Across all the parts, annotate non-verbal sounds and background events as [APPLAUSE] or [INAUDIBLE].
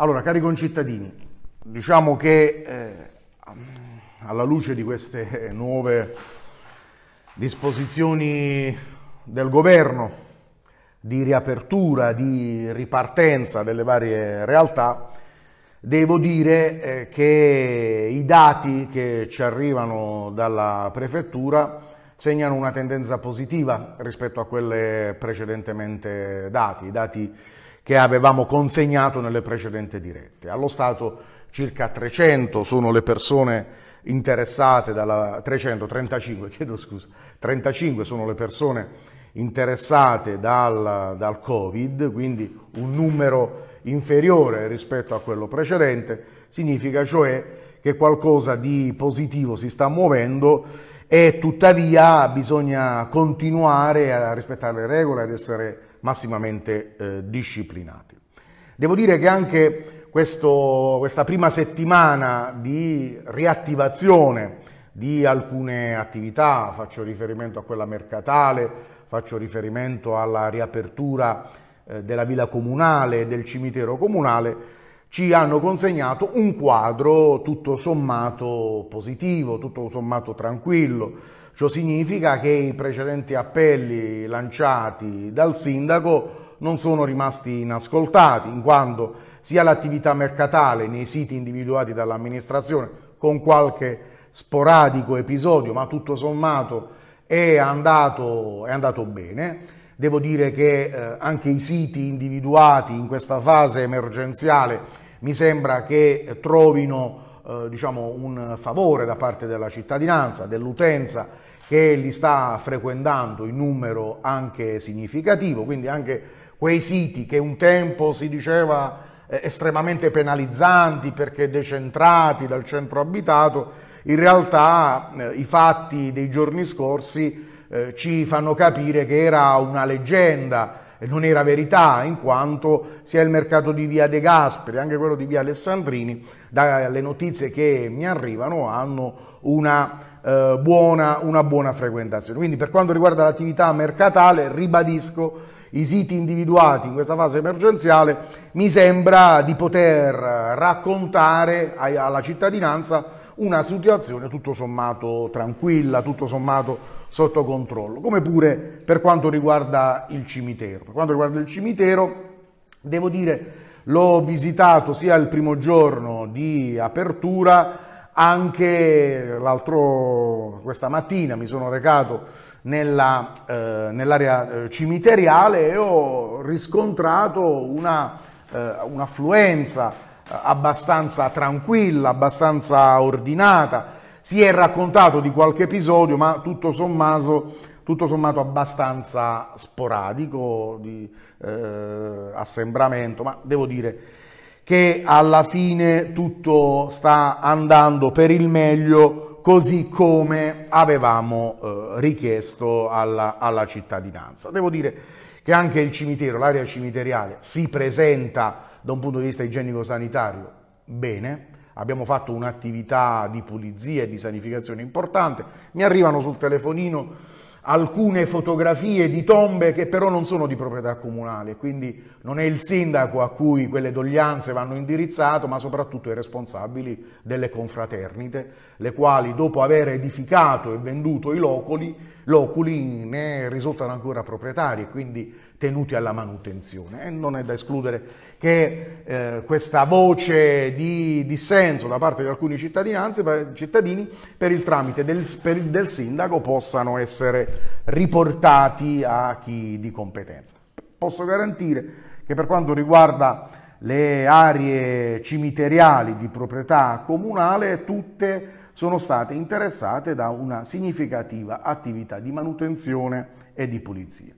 Allora, cari concittadini, diciamo che eh, alla luce di queste eh, nuove disposizioni del governo di riapertura, di ripartenza delle varie realtà, devo dire eh, che i dati che ci arrivano dalla prefettura segnano una tendenza positiva rispetto a quelle precedentemente dati. I dati che avevamo consegnato nelle precedenti dirette. Allo Stato circa 300 sono le persone interessate dalla 335, [LAUGHS] chiedo scusa, 35 sono le persone interessate dal, dal Covid, quindi un numero inferiore rispetto a quello precedente, significa cioè che qualcosa di positivo si sta muovendo e tuttavia bisogna continuare a rispettare le regole, ad essere massimamente eh, disciplinati. Devo dire che anche questo, questa prima settimana di riattivazione di alcune attività, faccio riferimento a quella mercatale, faccio riferimento alla riapertura eh, della villa comunale e del cimitero comunale, ci hanno consegnato un quadro tutto sommato positivo, tutto sommato tranquillo, Ciò significa che i precedenti appelli lanciati dal sindaco non sono rimasti inascoltati, in quanto sia l'attività mercatale nei siti individuati dall'amministrazione, con qualche sporadico episodio, ma tutto sommato è andato, è andato bene. Devo dire che eh, anche i siti individuati in questa fase emergenziale mi sembra che trovino eh, diciamo, un favore da parte della cittadinanza, dell'utenza che li sta frequentando in numero anche significativo, quindi anche quei siti che un tempo si diceva eh, estremamente penalizzanti perché decentrati dal centro abitato, in realtà eh, i fatti dei giorni scorsi eh, ci fanno capire che era una leggenda e non era verità, in quanto sia il mercato di Via De Gasperi, anche quello di Via Alessandrini, dalle notizie che mi arrivano, hanno una eh, buona, una buona frequentazione. Quindi per quanto riguarda l'attività mercatale, ribadisco, i siti individuati in questa fase emergenziale, mi sembra di poter raccontare alla cittadinanza una situazione tutto sommato tranquilla, tutto sommato sotto controllo, come pure per quanto riguarda il cimitero. Per quanto riguarda il cimitero, devo dire, l'ho visitato sia il primo giorno di apertura, anche questa mattina mi sono recato eh, nell'area eh, nell cimiteriale e ho riscontrato una, eh, un'affluenza eh, abbastanza tranquilla, abbastanza ordinata. Si è raccontato di qualche episodio, ma tutto sommato, tutto sommato abbastanza sporadico di eh, assembramento, ma devo dire che alla fine tutto sta andando per il meglio così come avevamo eh, richiesto alla, alla, cittadinanza. Devo dire che anche il cimitero, l'area cimiteriale, si presenta da un punto di vista igienico-sanitario bene, abbiamo fatto un'attività di pulizia e di sanificazione importante, mi arrivano sul telefonino alcune fotografie di tombe che però non sono di proprietà comunale, quindi non è il sindaco a cui quelle doglianze vanno indirizzate, ma soprattutto i responsabili delle confraternite, le quali dopo aver edificato e venduto i loculi, loculi ne risultano ancora proprietari, quindi tenuti alla manutenzione. E non è da escludere che eh, questa voce di dissenso da parte di alcuni eh, cittadini per il tramite del, per, del sindaco possano essere riportati a chi di competenza. Posso garantire che per quanto riguarda le aree cimiteriali di proprietà comunale, tutte sono state interessate da una significativa attività di manutenzione e di pulizia.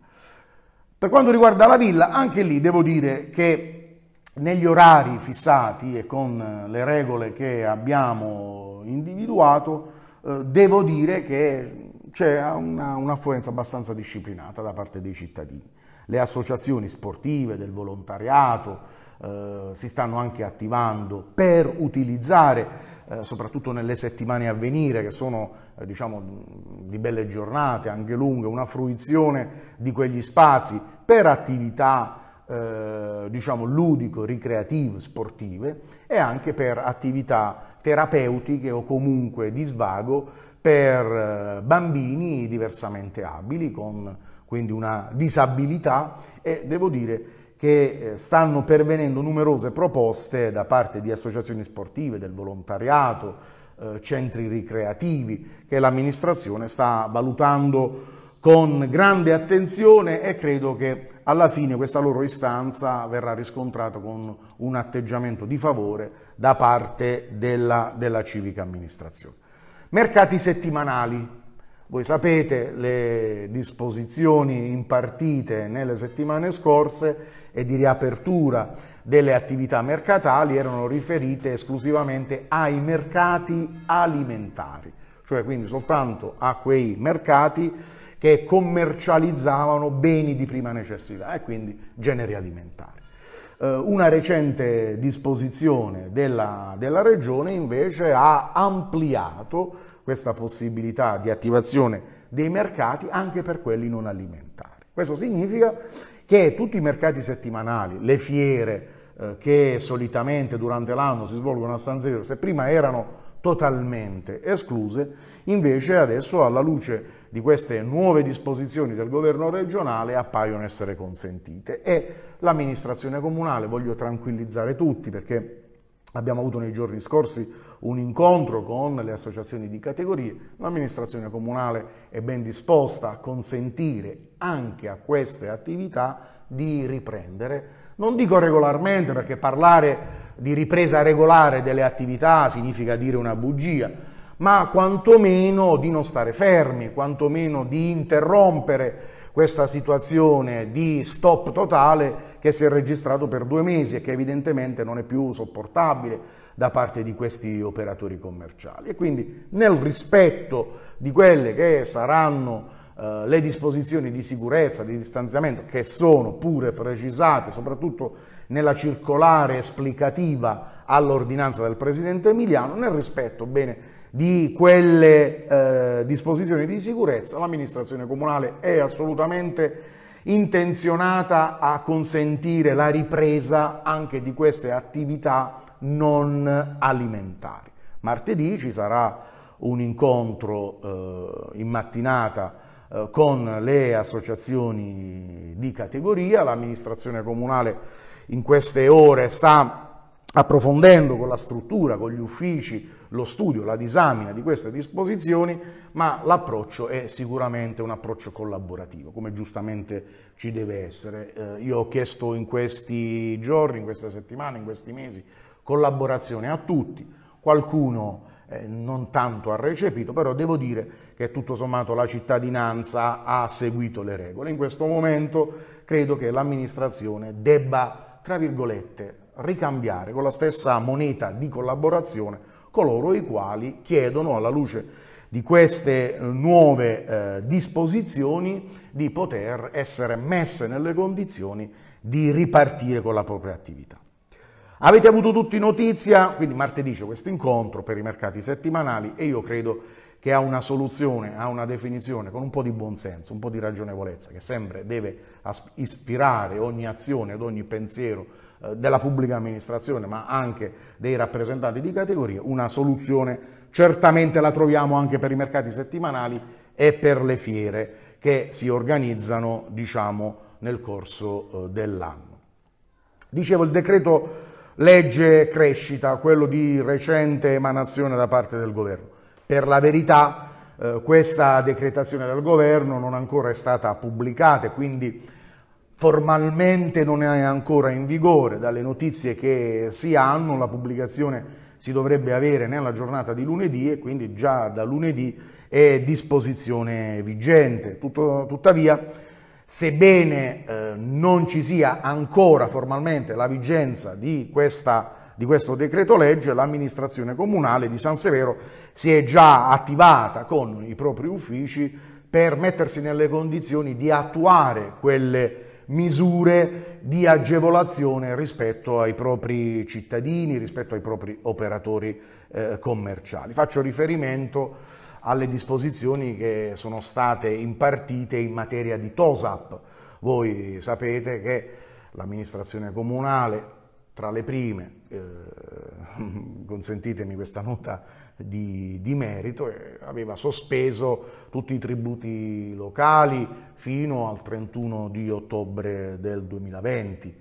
Per quanto riguarda la villa, anche lì devo dire che negli orari fissati e con eh, le regole che abbiamo individuato, eh, devo dire che c'è un'affluenza abbastanza disciplinata da parte dei cittadini. Le associazioni sportive, del volontariato, eh, si stanno anche attivando per utilizzare eh, soprattutto nelle settimane a venire, che sono eh, diciamo, di belle giornate, anche lunghe, una fruizione di quegli spazi per attività eh, diciamo, ludico-ricreative, sportive e anche per attività terapeutiche o comunque di svago per eh, bambini diversamente abili, con quindi una disabilità e devo dire che eh, stanno pervenendo numerose proposte da parte di associazioni sportive, del volontariato, eh, centri ricreativi che l'amministrazione sta valutando con grande attenzione e credo che alla fine questa loro istanza verrà riscontrata con un atteggiamento di favore da parte della, della civica amministrazione. Mercati settimanali, voi sapete le disposizioni impartite nelle settimane scorse e di riapertura delle attività mercatali erano riferite esclusivamente ai mercati alimentari, cioè quindi soltanto a quei mercati che commercializzavano beni di prima necessità e quindi generi alimentari. Eh, una recente disposizione della, della regione invece ha ampliato questa possibilità di attivazione dei mercati anche per quelli non alimentari. Questo significa che tutti i mercati settimanali, le fiere eh, che solitamente durante l'anno si svolgono a San Zero, se prima erano totalmente escluse, invece adesso alla luce di queste nuove disposizioni del governo regionale appaiono essere consentite e l'amministrazione comunale, voglio tranquillizzare tutti perché abbiamo avuto nei giorni scorsi un incontro con le associazioni di categorie, l'amministrazione comunale è ben disposta a consentire anche a queste attività di riprendere. Non dico regolarmente perché parlare di ripresa regolare delle attività significa dire una bugia, ma quantomeno di non stare fermi, quantomeno di interrompere questa situazione di stop totale che si è registrato per due mesi e che evidentemente non è più sopportabile da parte di questi operatori commerciali. E quindi nel rispetto di quelle che saranno eh, le disposizioni di sicurezza, di distanziamento, che sono pure precisate, soprattutto nella circolare esplicativa all'ordinanza del Presidente Emiliano, nel rispetto bene di quelle eh, disposizioni di sicurezza, l'amministrazione comunale è assolutamente intenzionata a consentire la ripresa anche di queste attività non alimentari. Martedì ci sarà un incontro eh, in mattinata eh, con le associazioni di categoria, l'amministrazione comunale in queste ore sta approfondendo con la struttura, con gli uffici, lo studio, la disamina di queste disposizioni, ma l'approccio è sicuramente un approccio collaborativo, come giustamente ci deve essere. Eh, io ho chiesto in questi giorni, in queste settimane, in questi mesi, collaborazione a tutti. Qualcuno eh, non tanto ha recepito, però devo dire che tutto sommato la cittadinanza ha seguito le regole. In questo momento credo che l'amministrazione debba, tra virgolette, ricambiare con la stessa moneta di collaborazione coloro i quali chiedono alla luce di queste eh, nuove eh, disposizioni di poter essere messe nelle condizioni di ripartire con la propria attività. Avete avuto tutti notizia, quindi martedì c'è questo incontro per i mercati settimanali e io credo che ha una soluzione, ha una definizione con un po' di buonsenso, un po' di ragionevolezza che sempre deve ispirare ogni azione ed ogni pensiero eh, della pubblica amministrazione, ma anche dei rappresentanti di categoria, una soluzione certamente la troviamo anche per i mercati settimanali e per le fiere che si organizzano, diciamo, nel corso eh, dell'anno. Dicevo, il decreto legge crescita, quello di recente emanazione da parte del governo. Per la verità eh, questa decretazione del governo non ancora è stata pubblicata e quindi formalmente non è ancora in vigore. Dalle notizie che si hanno la pubblicazione si dovrebbe avere nella giornata di lunedì e quindi già da lunedì è disposizione vigente. Tutto, tuttavia Sebbene eh, non ci sia ancora formalmente la vigenza di, questa, di questo decreto legge, l'amministrazione comunale di San Severo si è già attivata con i propri uffici per mettersi nelle condizioni di attuare quelle misure di agevolazione rispetto ai propri cittadini, rispetto ai propri operatori eh, commerciali. Faccio riferimento alle disposizioni che sono state impartite in materia di TOSAP. Voi sapete che l'amministrazione comunale, tra le prime, eh, [LAUGHS] consentitemi questa nota di, di merito, eh, aveva sospeso tutti i tributi locali fino al 31 di ottobre del 2020.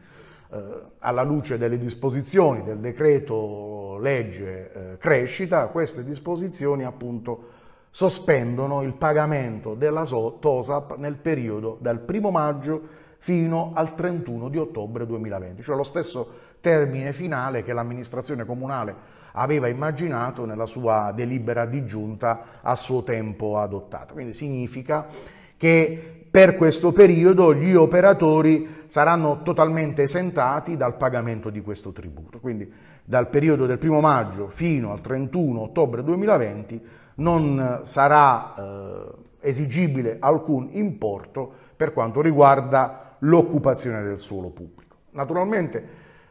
Eh, alla luce delle disposizioni del decreto legge eh, crescita, queste disposizioni appunto sospendono il pagamento della TOSAP nel periodo dal 1 maggio fino al 31 di ottobre 2020, cioè lo stesso termine finale che l'amministrazione comunale aveva immaginato nella sua delibera di giunta a suo tempo adottata. Quindi significa che per questo periodo gli operatori saranno totalmente esentati dal pagamento di questo tributo. Quindi dal periodo del 1 maggio fino al 31 ottobre 2020 non eh, sarà eh, esigibile alcun importo per quanto riguarda l'occupazione del suolo pubblico. Naturalmente,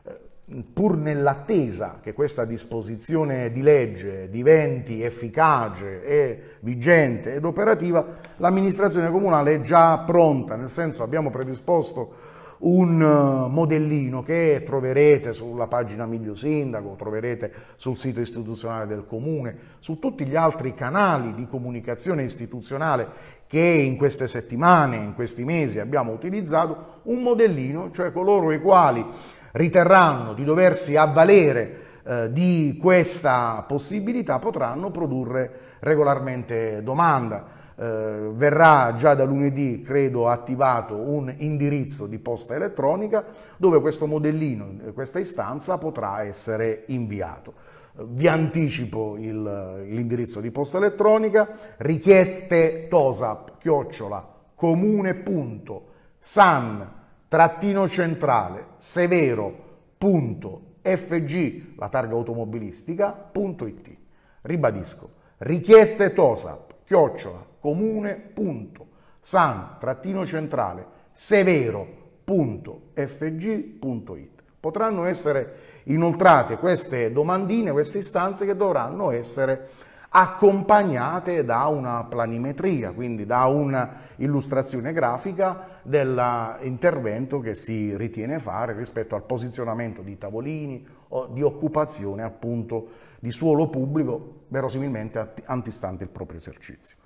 eh, pur nell'attesa che questa disposizione di legge diventi efficace e vigente ed operativa, l'amministrazione comunale è già pronta, nel senso abbiamo predisposto un eh, modellino che troverete sulla pagina Miglio Sindaco, troverete sul sito istituzionale del Comune, su tutti gli altri canali di comunicazione istituzionale che in queste settimane, in questi mesi abbiamo utilizzato, un modellino, cioè coloro i quali riterranno di doversi avvalere eh, di questa possibilità potranno produrre regolarmente domanda eh, verrà già da lunedì, credo, attivato un indirizzo di posta elettronica dove questo modellino, eh, questa istanza potrà essere inviato. Eh, vi anticipo l'indirizzo di posta elettronica, richieste tosap chiocciola comune.san trattino centrale fg, la targa automobilistica, it. ribadisco richieste tosap chiocciola comune.san-centrale severo.fg.it. Potranno essere inoltrate queste domandine, queste istanze che dovranno essere accompagnate da una planimetria, quindi da un'illustrazione grafica dell'intervento che si ritiene fare rispetto al posizionamento di tavolini o di occupazione appunto di suolo pubblico verosimilmente antistante il proprio esercizio.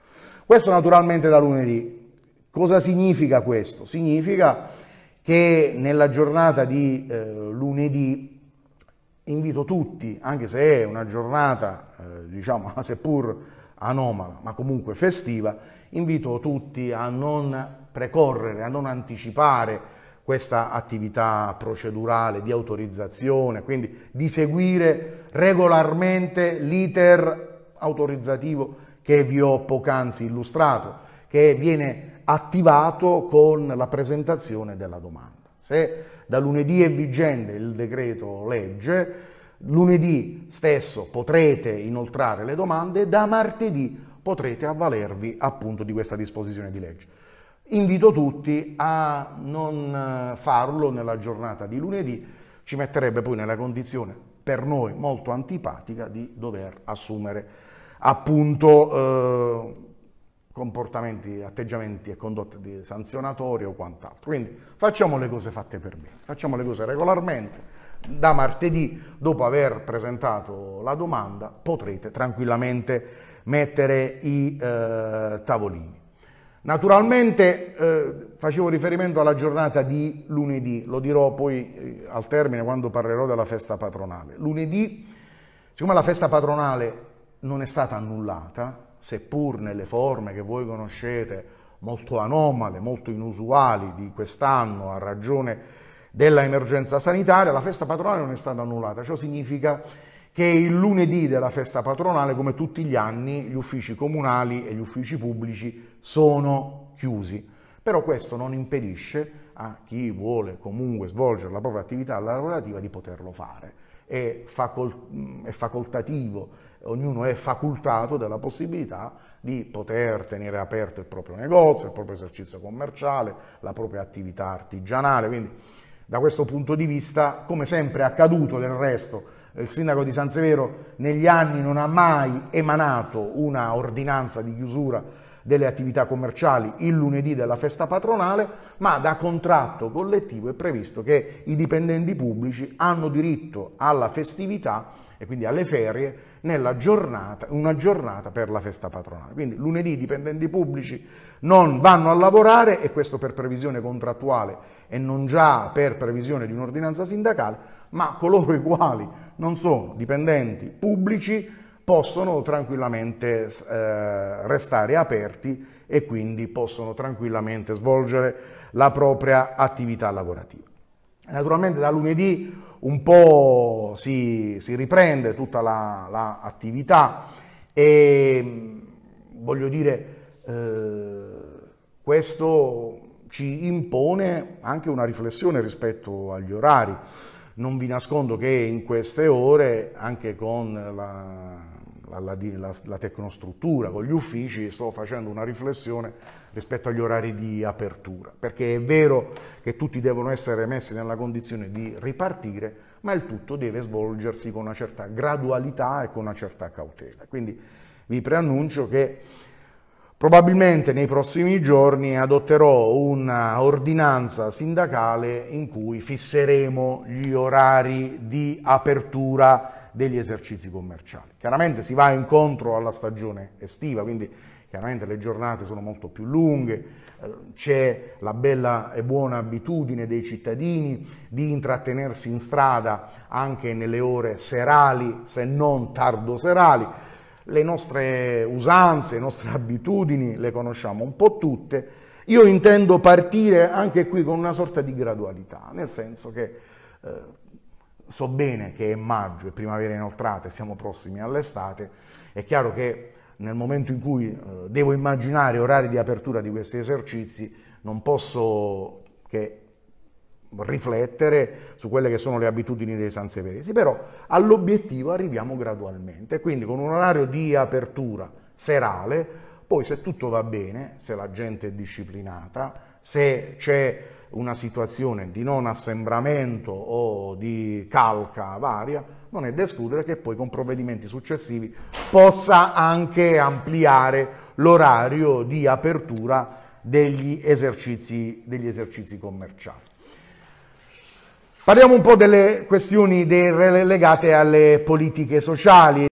Questo naturalmente da lunedì. Cosa significa questo? Significa che nella giornata di eh, lunedì invito tutti, anche se è una giornata, eh, diciamo, [LAUGHS] seppur anomala, ma comunque festiva, invito tutti a non precorrere, a non anticipare questa attività procedurale di autorizzazione, quindi di seguire regolarmente l'iter autorizzativo che vi ho poc'anzi illustrato, che viene attivato con la presentazione della domanda. Se da lunedì è vigente il decreto legge, lunedì stesso potrete inoltrare le domande, da martedì potrete avvalervi appunto di questa disposizione di legge. Invito tutti a non farlo nella giornata di lunedì, ci metterebbe poi nella condizione per noi molto antipatica di dover assumere appunto eh, comportamenti, atteggiamenti e condotte di sanzionatorie o quant'altro. Quindi facciamo le cose fatte per bene, facciamo le cose regolarmente. Da martedì, dopo aver presentato la domanda, potrete tranquillamente mettere i eh, tavolini. Naturalmente eh, facevo riferimento alla giornata di lunedì, lo dirò poi eh, al termine quando parlerò della festa patronale. Lunedì, siccome la festa patronale non è stata annullata, seppur nelle forme che voi conoscete, molto anomale, molto inusuali di quest'anno a ragione dell'emergenza sanitaria, la festa patronale non è stata annullata. Ciò significa che il lunedì della festa patronale, come tutti gli anni, gli uffici comunali e gli uffici pubblici sono chiusi. Però questo non impedisce a chi vuole comunque svolgere la propria attività lavorativa di poterlo fare. È, facol- è facoltativo, ognuno è facultato della possibilità di poter tenere aperto il proprio negozio, il proprio esercizio commerciale, la propria attività artigianale. Quindi da questo punto di vista, come sempre è accaduto del resto, il sindaco di San Severo negli anni non ha mai emanato una ordinanza di chiusura delle attività commerciali il lunedì della festa patronale, ma da contratto collettivo è previsto che i dipendenti pubblici hanno diritto alla festività e quindi alle ferie nella giornata, una giornata per la festa patronale. Quindi lunedì i dipendenti pubblici non vanno a lavorare e questo per previsione contrattuale e non già per previsione di un'ordinanza sindacale, ma coloro i quali non sono dipendenti pubblici possono tranquillamente eh, restare aperti e quindi possono tranquillamente svolgere la propria attività lavorativa. Naturalmente da lunedì un po' si, si riprende tutta l'attività la, la e mm, voglio dire eh, questo ci impone anche una riflessione rispetto agli orari. Non vi nascondo che in queste ore, anche con la, la, la, la, tecnostruttura, con gli uffici, sto facendo una riflessione rispetto agli orari di apertura, perché è vero che tutti devono essere messi nella condizione di ripartire, ma il tutto deve svolgersi con una certa gradualità e con una certa cautela. Quindi vi preannuncio che Probabilmente nei prossimi giorni adotterò un'ordinanza sindacale in cui fisseremo gli orari di apertura degli esercizi commerciali. Chiaramente si va incontro alla stagione estiva, quindi chiaramente le giornate sono molto più lunghe, eh, c'è la bella e buona abitudine dei cittadini di intrattenersi in strada anche nelle ore serali, se non tardo serali le nostre usanze, le nostre abitudini le conosciamo un po' tutte. Io intendo partire anche qui con una sorta di gradualità, nel senso che eh, so bene che è maggio, è primavera inoltrata, siamo prossimi all'estate, è chiaro che nel momento in cui eh, devo immaginare orari di apertura di questi esercizi non posso che riflettere su quelle che sono le abitudini dei sanseveresi, però all'obiettivo arriviamo gradualmente, quindi con un orario di apertura serale, poi se tutto va bene, se la gente è disciplinata, se c'è una situazione di non assembramento o di calca varia, non è da escludere che poi con provvedimenti successivi possa anche ampliare l'orario di apertura degli esercizi, degli esercizi commerciali. Parliamo un po' delle questioni legate alle politiche sociali.